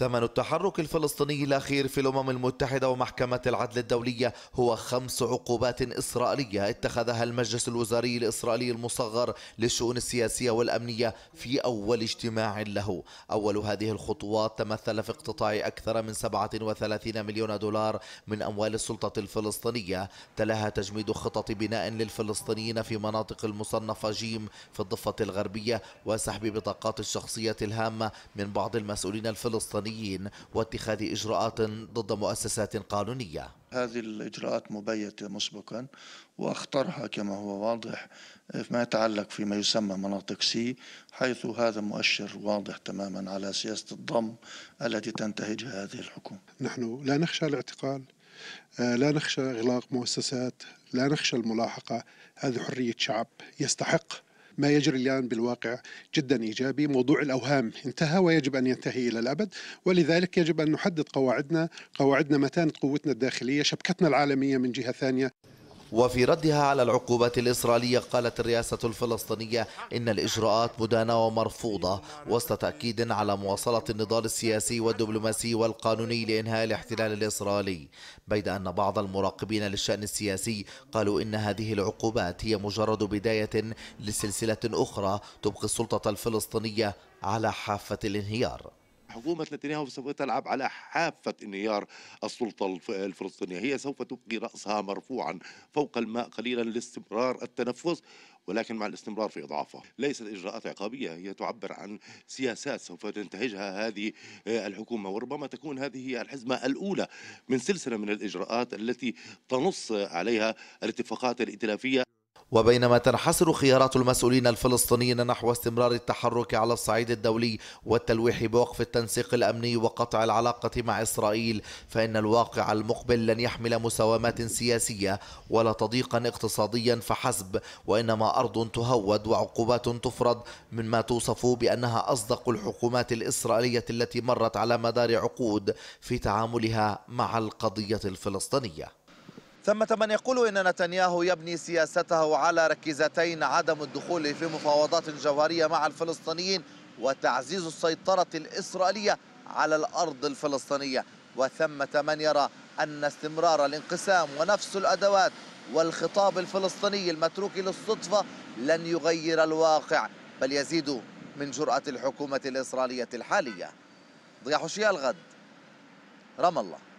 ثمن التحرك الفلسطيني الأخير في الأمم المتحدة ومحكمة العدل الدولية هو خمس عقوبات إسرائيلية اتخذها المجلس الوزاري الإسرائيلي المصغر للشؤون السياسية والأمنية في أول اجتماع له أول هذه الخطوات تمثل في اقتطاع أكثر من 37 مليون دولار من أموال السلطة الفلسطينية تلاها تجميد خطط بناء للفلسطينيين في مناطق المصنفة جيم في الضفة الغربية وسحب بطاقات الشخصية الهامة من بعض المسؤولين الفلسطينيين القانونيين واتخاذ إجراءات ضد مؤسسات قانونية هذه الإجراءات مبيتة مسبقا وأخطرها كما هو واضح فيما يتعلق فيما يسمى مناطق سي حيث هذا مؤشر واضح تماما على سياسة الضم التي تنتهجها هذه الحكومة نحن لا نخشى الاعتقال آه، لا نخشى إغلاق مؤسسات لا نخشى الملاحقة هذه حرية شعب يستحق ما يجري الآن بالواقع جدا إيجابي موضوع الأوهام انتهى ويجب أن ينتهي إلى الأبد ولذلك يجب أن نحدد قواعدنا قواعدنا متانة قوتنا الداخلية شبكتنا العالمية من جهة ثانية وفي ردها على العقوبات الإسرائيلية قالت الرئاسة الفلسطينية إن الإجراءات مدانة ومرفوضة وسط تأكيد على مواصلة النضال السياسي والدبلوماسي والقانوني لإنهاء الاحتلال الإسرائيلي بيد أن بعض المراقبين للشأن السياسي قالوا إن هذه العقوبات هي مجرد بداية لسلسلة أخرى تبقي السلطة الفلسطينية على حافة الانهيار حكومة نتنياهو سوف تلعب على حافة انهيار السلطة الفلسطينية هي سوف تبقي رأسها مرفوعا فوق الماء قليلا لاستمرار التنفس ولكن مع الاستمرار في اضعافه، ليست اجراءات عقابيه هي تعبر عن سياسات سوف تنتهجها هذه آه، الحكومه وربما تكون هذه هي الحزمه الاولى من سلسله من الاجراءات التي تنص عليها الاتفاقات الائتلافيه وبينما تنحصر خيارات المسؤولين الفلسطينيين نحو استمرار التحرك على الصعيد الدولي والتلويح بوقف التنسيق الامني وقطع العلاقه مع اسرائيل فان الواقع المقبل لن يحمل مساومات سياسيه ولا تضيقا اقتصاديا فحسب وانما ارض تهود وعقوبات تفرض مما توصف بانها اصدق الحكومات الاسرائيليه التي مرت على مدار عقود في تعاملها مع القضيه الفلسطينيه ثمة من يقول إن نتنياهو يبني سياسته على ركيزتين عدم الدخول في مفاوضات جوهرية مع الفلسطينيين وتعزيز السيطرة الإسرائيلية على الأرض الفلسطينية وثمة من يرى أن استمرار الانقسام ونفس الأدوات والخطاب الفلسطيني المتروك للصدفة لن يغير الواقع بل يزيد من جرأة الحكومة الإسرائيلية الحالية ضياح حشي الغد رام الله